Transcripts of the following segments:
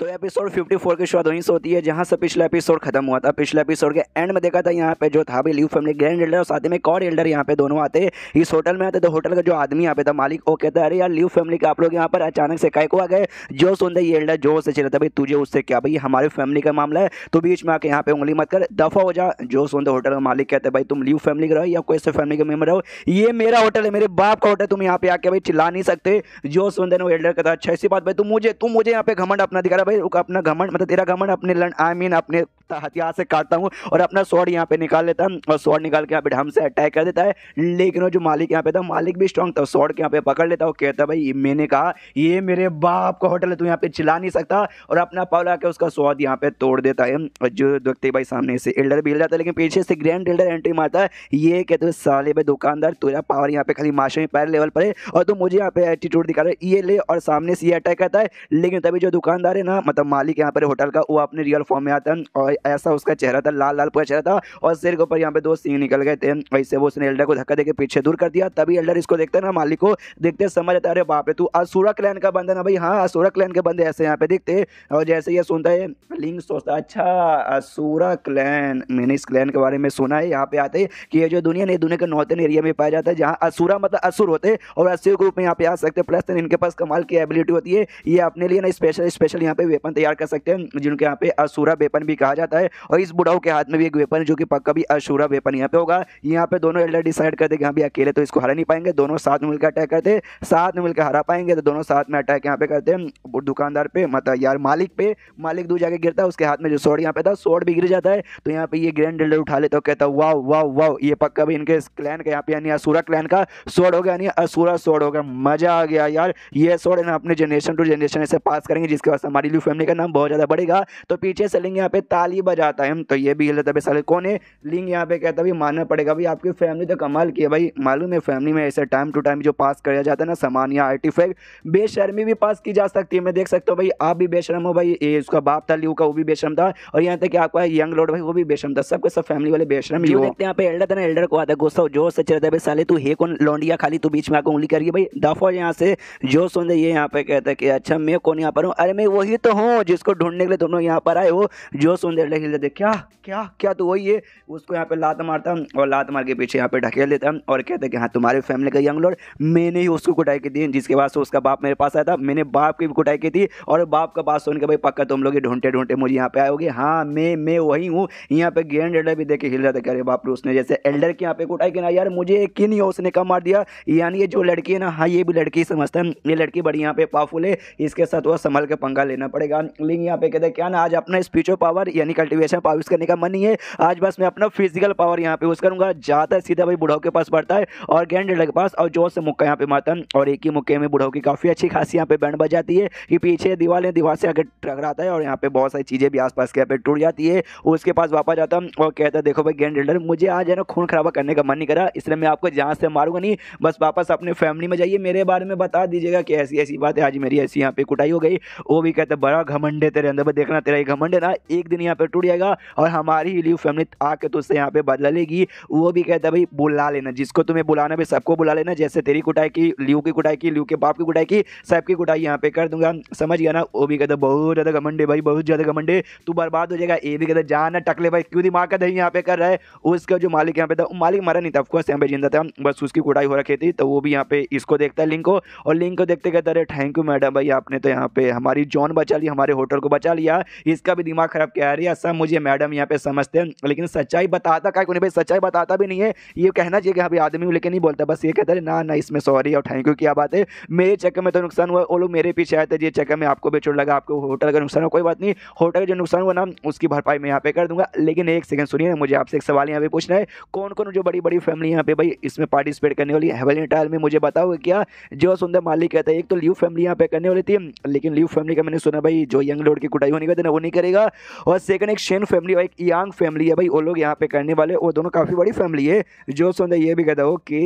तो एपिसोड 54 के शुरुआत वहीं से होती है जहां से पिछला एपिसोड खत्म हुआ था पिछले एपिसोड के एंड में देखा था यहाँ पे जो था भी लीव फैमिली ग्रैंड एल्डर और साथ में एक और एल्डर यहाँ पे दोनों आते इस होटल में आते तो होटल का जो आदमी यहाँ पे था मालिक वो कहता है अरे यार लीव फैमिली के आप लोग यहाँ पर अचानक से काय को आ गए जो सुन रहे ये एल्डर जो से चला था भाई तुझे उससे क्या भाई हमारे फैमिली का मामला है तो बीच में आके यहाँ पे उंगली मत कर दफा हो जा जो सुन रहे होटल का मालिक कहते हैं भाई तुम लीव फैमिली के रहो या कोई से फैमिली का मेम्बर रहो ये मेरा होटल है मेरे बाप का होटल तुम यहाँ पे आके भाई चिल्ला नहीं सकते जो सुन रहे एल्डर कहता अच्छा ऐसी बात भाई तुम मुझे तुम मुझे यहाँ पे घमंड अपना दिखा रहा भाई अपना घमंड मतलब तेरा घमंड अपने लर्न आई मीन अपने हथियार से काटता हूँ और अपना स्वॉर्ड यहाँ पे निकाल लेता हूँ और स्वॉर्ड निकाल के यहाँ पे ढम से अटैक कर देता है लेकिन वो जो मालिक यहाँ पे था मालिक भी स्ट्रॉन्ग था स्वॉर्ड के यहाँ पे पकड़ लेता और कहता भाई मैंने कहा ये मेरे बाप का होटल है तू यहाँ पे चिल्ला नहीं सकता और अपना पाव लगा के उसका स्वाद यहाँ पे तोड़ देता है जो व्यक्ति भाई सामने से एल्डर भी हिल जाता है लेकिन पीछे से ग्रैंड एल्डर एंट्री मारता है ये कहते हुए साले भाई दुकानदार तुरा पावर यहाँ पे खाली माशे में पैर लेवल पर है और तो मुझे यहाँ पे एटीट्यूड दिखा रहा है ये ले और सामने से ये अटैक करता है लेकिन तभी जो दुकानदार है ना मतलब मालिक यहाँ पर होटल का वो अपने रियल फॉर्म में आता है और ऐसा उसका चेहरा था लाल लाल पूरा चेहरा था और सिर के ऊपर यहाँ पे दो सिंह निकल गए थे वैसे वो उसने एल्डर को धक्का देकर पीछे दूर कर दिया तभी एल्डर इसको देखते ना मालिक को देखते समझ आता अरे बाप तू असूरा क्लैन का बंदा ना भाई हाँ असूरा क्लैन के बंदे ऐसे यहाँ पे देखते और जैसे ये सुनता है लिंग सोचता अच्छा असूरा क्लैन मैंने इस क्लैन के बारे में सुना है यहाँ पे आते कि ये जो दुनिया नहीं दुनिया के नॉर्थन एरिया में पाया जाता है जहाँ असूरा मतलब असुर होते और असुर ग्रुप में यहाँ पे आ सकते प्लस इनके पास कमाल की एबिलिटी होती है ये अपने लिए ना स्पेशल स्पेशल यहाँ पे वेपन तैयार कर सकते हैं जिनके यहाँ पे असूरा वेपन भी कहा जाता है जाता है और इस बुढ़ाऊ के हाथ में भी एक वेपन है जो कि पक्का भी अशूरा वेपन यहाँ पे होगा यहाँ पे दोनों एल्डर डिसाइड करते हैं कि हाँ भी अकेले तो इसको हरा नहीं पाएंगे दोनों साथ मिलकर अटैक करते हैं साथ में मिलकर हरा पाएंगे तो दोनों साथ में अटैक यहाँ पे करते हैं दुकानदार पे मतलब यार मालिक पे मालिक दूर जाके गिरता है उसके हाथ में जो सोड यहाँ पे था सोड भी गिर जाता है तो यहाँ पे ये ग्रैंड एल्डर उठा लेता है कहता वाह वाह वाह ये पक्का भी इनके क्लैन का यहाँ पे यानी असूरा क्लैन का सोड हो गया यानी असूरा सोड हो गया मजा आ गया यार ये सोड ना अपने जनरेशन टू जनरेशन ऐसे पास करेंगे जिसके बाद हमारी लू फैमिली का नाम बहुत ज़्यादा बढ़ेगा तो पीछे से लेंगे यहाँ पे ताली ही बजाता है तो ये भी हिल जाता है साले कौन है लिंग यहाँ पे कहता है मानना पड़ेगा भाई आपकी फैमिली तो कमाल की है भाई मालूम है फैमिली में ऐसे टाइम टू टाइम जो पास कराया जाता है ना सामान या आर्टिफैक्ट बेशर्मी भी पास की जा सकती है मैं देख सकता हूँ भाई आप भी बेशरम हो भाई ये उसका बाप था लियू का वो भी बेशरम था और यहाँ तक आपका यंग लोड भाई वो भी बेशरम था सबके सब फैमिली वाले बेशरम ही होते यहाँ पे एल्डर था ना एल्डर को आता है गुस्सा जो से चलता है साले तू हे कौन लौंडिया खाली तू बीच में आकर उंगली करिए भाई दफो यहाँ से जो सुन रही है यहाँ पे कहता है कि अच्छा मैं कौन यहाँ पर हूँ अरे मैं वही तो हूँ जिसको ढूंढने के लिए दोनों यहाँ पर आए हो जो सुन हिल जाए हिल क्या क्या क्या तो वही है उसको यहाँ पे लात मारता हूँ और लात मार के पीछे यहाँ पे ढकेल देता हूँ और कहते हैं कि हाँ तुम्हारी फैमिली का यंग लॉर्ड मैंने ही उसको कुटाई की थी जिसके बाद से उसका बाप मेरे पास आया था मैंने बाप की भी कुटाई की थी और बाप का बात सुन के भाई पक्का तुम लोग ढूंढे ढूंढे मुझे यहाँ पे आओगे हाँ मैं मैं वही हूँ यहाँ पे ग्रैंड एल्डर भी देखे हिल जाता अरे बाप रे उसने जैसे एल्डर के यहाँ पे कुटाई की ना यार मुझे यकीन ही उसने कम मार दिया यानी ये जो लड़की है ना हाँ ये भी लड़की समझता है ये लड़की बड़ी यहाँ पे पावरफुल है इसके साथ वो संभल के पंगा लेना पड़ेगा लिंग यहाँ पे कहते हैं क्या ना आज अपना स्पीचो पावर यानी यानी कल्टिवेशन पाविश करने का मन नहीं है आज बस मैं अपना फिजिकल पावर यहाँ पे यूज़ करूँगा जाता है सीधा भाई बुढ़ाओ के पास बढ़ता है और गैंडेडर के पास और जोर से मुक्का यहाँ पे मारता है और एक ही मुक्के में बुढ़ाओ की काफ़ी अच्छी खासी यहाँ पे बैंड बज जाती है कि पीछे दीवार है दीवार से आगे टकराता है और यहाँ पे बहुत सारी चीज़ें भी आस के यहाँ पे टूट जाती है उसके पास वापस जाता हूँ और कहता है देखो भाई गैंडेडर मुझे आज है ना खून खराबा करने का मन नहीं करा इसलिए मैं आपको जहाँ से मारूंगा नहीं बस वापस अपने फैमिली में जाइए मेरे बारे में बता दीजिएगा कि ऐसी ऐसी बात है आज मेरी ऐसी यहाँ पे कुटाई हो गई वो भी कहता बड़ा घमंडे तेरे अंदर देखना तेरा ये घमंड है ना एक दिन यहाँ पे टूट जाएगा और हमारी ही लीव फैमिली आके तो उससे यहाँ पे बदला लेगी वो भी कहता है भाई बुला लेना जिसको तुम्हें बुलाना भाई सबको बुला लेना जैसे तेरी कुटाई की लीव की कुटाई की लीव के बाप की कुटाई की सबकी कुटाई यहाँ पे कर दूंगा समझ गया ना वो भी कहता बहुत ज़्यादा घमंडे भाई बहुत ज़्यादा घमंडे तू बर्बाद हो जाएगा ये भी कहता जाना टकले भाई क्यों दिमाग का दही यहाँ पे कर रहा है उसका जो मालिक यहाँ पे था मालिक मरा नहीं था ऑफकोर्स यहाँ पे जिंदा था बस उसकी कुटाई हो रखी थी तो वो भी यहाँ पे इसको देखता है लिंक को और लिंक को देखते कहता अरे थैंक यू मैडम भाई आपने तो यहाँ पे हमारी जॉन बचा ली हमारे होटल को बचा लिया इसका भी दिमाग खराब किया अरे है सब मुझे मैडम यहाँ पे समझते हैं लेकिन सच्चाई बताता का भाई सच्चाई बताता भी नहीं है ये कहना चाहिए कि अभी हाँ आदमी हूँ लेकिन नहीं बोलता बस ये कहता है ना ना इसमें सॉरी और थैंक यू क्या बात है मेरे चक्कर में तो नुकसान हुआ वो लोग मेरे पीछे आए थे ये चक्कर में आपको भी लगा आपको होटल का नुकसान हुआ कोई बात नहीं होटल का जो नुकसान हुआ ना उसकी भरपाई मैं यहाँ पे कर दूंगा लेकिन एक सेकंड सुनिए मुझे आपसे एक सवाल यहाँ पे पूछना है कौन कौन जो बड़ी बड़ी फैमिली यहाँ पे भाई इसमें पार्टिसिपेट करने वाली है टाइल में मुझे बताओ क्या जो सुंदर मालिक कहता है एक तो ल्यू फैमिली यहाँ पे करने वाली थी लेकिन ल्यू फैमिली का मैंने सुना भाई जो यंग लोड की कुटाई होने का वो नहीं करेगा और लेकिन एक शेन फैमिली और एक यांग फैमिली है भाई वो लोग यहाँ पे करने वाले वो दोनों काफ़ी बड़ी फैमिली है जो सुन ये भी कहता हो कि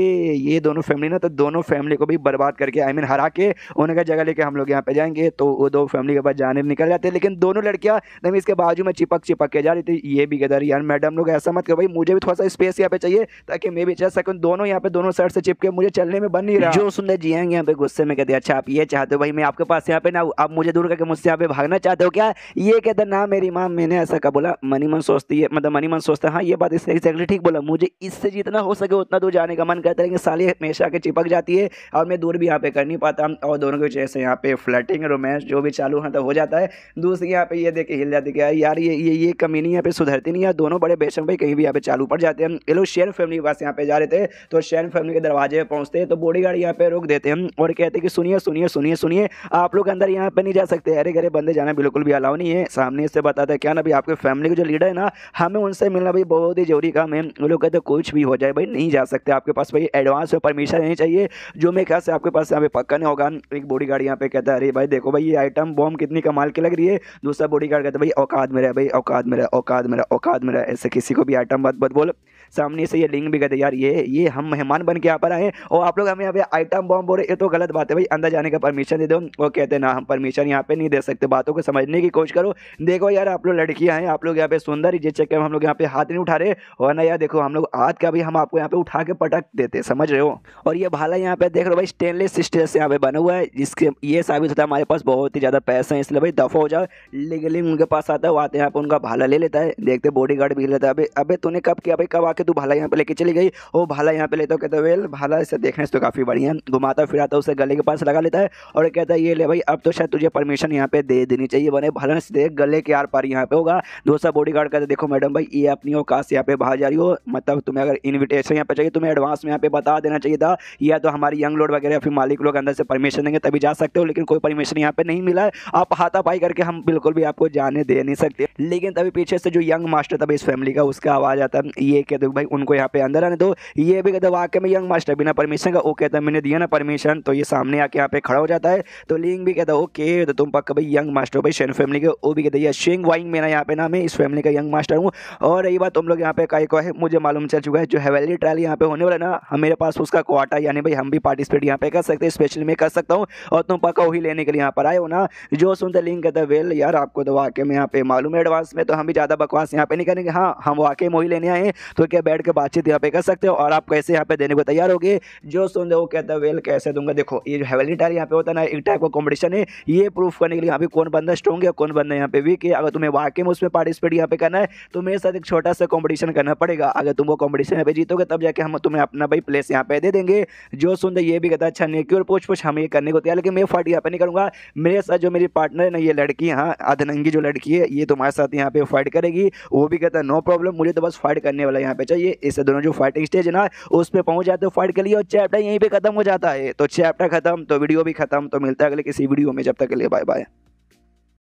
ये दोनों फैमिली ना तो दोनों फैमिली को भी बर्बाद करके आई I मीन mean, हरा के उन्हें जगह लेके हम लोग यहाँ पे जाएंगे तो वो दो फैमिली के पास जाने निकल जाते हैं लेकिन दोनों लड़कियाँ नहीं इसके बाजू में चिपक चिपक के जा रही थी ये भी कहता यार मैडम लोग ऐसा मत करो भाई मुझे भी थोड़ा सा स्पेस यहाँ पे चाहिए ताकि मैं भी चल सकूँ दोनों यहाँ पे दोनों साइड से चिपके मुझे चलने में बन नहीं रहा जो सुंदर जी आएंगे यहाँ पे गुस्से में कहते अच्छा आप ये चाहते हो भाई मैं आपके पास यहाँ पे ना आप मुझे दूर करके मुझसे यहाँ पे भागना चाहते हो क्या ये कहता ना मेरी माँ मैंने ऐसा कहा बोला मनी मन सोचती है मतलब मनी मन सोचता है हाँ ये बात इससे एक्जैक्टली ठीक बोला मुझे इससे जितना हो सके उतना दूर जाने का मन करता है लेकिन साली हमेशा के चिपक जाती है और मैं दूर भी यहाँ पे कर नहीं पाता और दोनों के जैसे यहाँ पे फ्लैटिंग रोमांस जो भी चालू है तो हो जाता है दूसरे यहाँ पे ये देख के हिल जाती है यार ये ये ये कमी नहीं यहाँ पे सुधरती नहीं है दोनों बड़े बेशम भाई कहीं भी यहाँ पे चालू पड़ जाते हैं ये लोग शेर फैमिली के पास यहाँ पे जा रहे थे तो शेर फैमिली के दरवाजे पर पहुँचते हैं तो बॉडी गार्ड यहाँ पे रोक देते हैं और कहते हैं कि सुनिए सुनिए सुनिए सुनिए आप लोग अंदर यहाँ पे नहीं जा सकते अरे घरे बंदे जाना बिल्कुल भी अलाव नहीं है सामने से बताते क्या ना आपके फैमिली के जो लीडर है ना हमें उनसे मिलना भाई बहुत ही जरूरी काम है वो लोग कहते कुछ भी हो जाए भाई नहीं जा सकते आपके पास भाई एडवांस में परमिशन नहीं चाहिए जो मेरे ख्याल से आपके पास यहाँ पे पक्का नहीं होगा एक बॉडी गार्ड यहाँ पे कहता है अरे भाई देखो भाई ये आइटम बॉम्ब कितनी कमाल की लग रही है दूसरा बॉडी गार्ड कहता है भाई औकात मेरा भाई औकात मेरा औकात मेरा औकात मेरा ऐसे किसी को भी आइटम बात मत बोलो सामने से ये लिंक भी कहते यार ये ये हम मेहमान बन के यहाँ पर आए और आप लोग हमें यहाँ पे आइटम बॉम्ब रहे ये तो गलत बात है भाई अंदर जाने का परमिशन दे दो वो कहते ना हम परमिशन यहाँ पे नहीं दे सकते बातों को समझने की कोशिश करो देखो यार आप लोग लड़कियाँ हैं आप लोग यहाँ पे सुंदर जिस चक्कर हम लोग यहाँ पे हाथ नहीं उठा रहे और ना यार देखो हम लोग हाथ का भी हम आपको यहाँ पे उठा के पटक देते समझ रहे हो और ये भाला यहाँ पे देख रहे हो भाई स्टेनलेस स्टील से यहाँ पे बना हुआ है जिसके ये साबित होता है हमारे पास बहुत ही ज़्यादा पैसा है इसलिए भाई दफ़ा हो जाओ लीगली उनके पास आता है वो आते यहाँ पे उनका भाला ले लेता है देखते बॉडी गार्ड भी लेता है अभी अभी तूने कब किया भाई कब आके के भाला यहाँ पे लेके चली गई वो भाला यहाँ पे लेता कहता है वेल भाला इसे देखने से तो काफ़ी बढ़िया है घुमाता फिराता उसे गले के पास लगा लेता है और कहता है ये ले भाई अब तो शायद तुझे परमिशन यहाँ पे दे देनी चाहिए बने भाला देख गले के आर पार यहाँ पे होगा दूसरा बॉडी गार्ड कहते देखो मैडम भाई ये अपनी औकाश यहाँ पे बाहर जा रही हो मतलब तुम्हें अगर इन्विटेशन यहाँ पे चाहिए तुम्हें एडवांस में यहाँ पे बता देना चाहिए था या तो हमारे यंग लोड वगैरह फिर मालिक लोग अंदर से परमिशन देंगे तभी जा सकते हो लेकिन कोई परमिशन यहाँ पे नहीं मिला है आप हाथापाई करके हम बिल्कुल भी आपको जाने दे नहीं सकते लेकिन तभी पीछे से जो यंग मास्टर था इस फैमिली का उसका आवाज़ आता है ये कहते दो भाई उनको यहाँ पे अंदर आने दो ये भी कहते वाक्य में यंग मास्टर बिना परमिशन का ओके था मैंने दिया ना परमिशन तो ये सामने आके यहाँ पे खड़ा हो जाता है तो लिंग भी कहता ओके तो तुम पक्का भाई यंग मास्टर हो भाई शेन फैमिली के वो भी कहते है शेंग वाइंग मेरा यहाँ पे नाम है इस फैमिली का यंग मास्टर हूँ और रही बात तुम लोग यहाँ पे कई एक है मुझे मालूम चल चुका है जो हेवेली ट्रायल यहाँ पे होने वाला ना हमारे हाँ, पास उसका क्वाटा यानी भाई हम भी पार्टिसिपेट यहाँ पे कर सकते हैं स्पेशली मैं कर सकता हूँ और तुम पक्का वही लेने के लिए यहाँ पर आए हो ना जो सुनते लिंग कहता वेल यार आपको तो वाक्य में यहाँ पे मालूम है एडवांस में तो हम भी ज़्यादा बकवास यहाँ पे नहीं करेंगे हाँ हम वाक्य में वही लेने आए हैं तो के बैठ के बातचीत यहाँ पे कर सकते हो और आप कैसे यहाँ पे देने को तैयार होगे जो सुन दे वो कहते है वेल कैसे दूंगा देखो ये जो टायर यहाँ पे होता है ना एक टाइप का कॉम्पिटिशन है ये प्रूफ करने के लिए यहाँ पे कौन बंदा स्ट्रॉन्ग है कौन बंदा यहाँ पे वीक है अगर तुम्हें वाकई में उसमें पार्टिसिपेट यहाँ पे करना है तो मेरे साथ एक छोटा सा कॉम्पिटिशन करना पड़ेगा अगर तुम वो कॉम्पिटिशन यहाँ पे जीतोगे तब जाके हम तुम्हें अपना भाई प्लेस यहाँ पे दे देंगे जो सुन दे ये भी कहता अच्छा नहीं क्यों पूछ पूछ हम ये करने को तैयार लेकिन मैं फाट यहाँ पे नहीं करूँगा मेरे साथ जो मेरी पार्टनर है ना ये लड़की हाँ अधनंगी जो लड़की है ये तुम्हारे साथ यहाँ पे फाइट करेगी वो भी कहता है नो प्रॉब्लम मुझे तो बस फाइट करने वाला यहाँ पे पे चाहिए इससे दोनों जो फाइटिंग स्टेज है ना उस पर पहुँच जाते हो फाइट के लिए और चैप्टर यहीं पर खत्म हो जाता है तो चैप्टर खत्म तो वीडियो भी खत्म तो मिलता है अगले किसी वीडियो में जब तक के लिए बाय बाय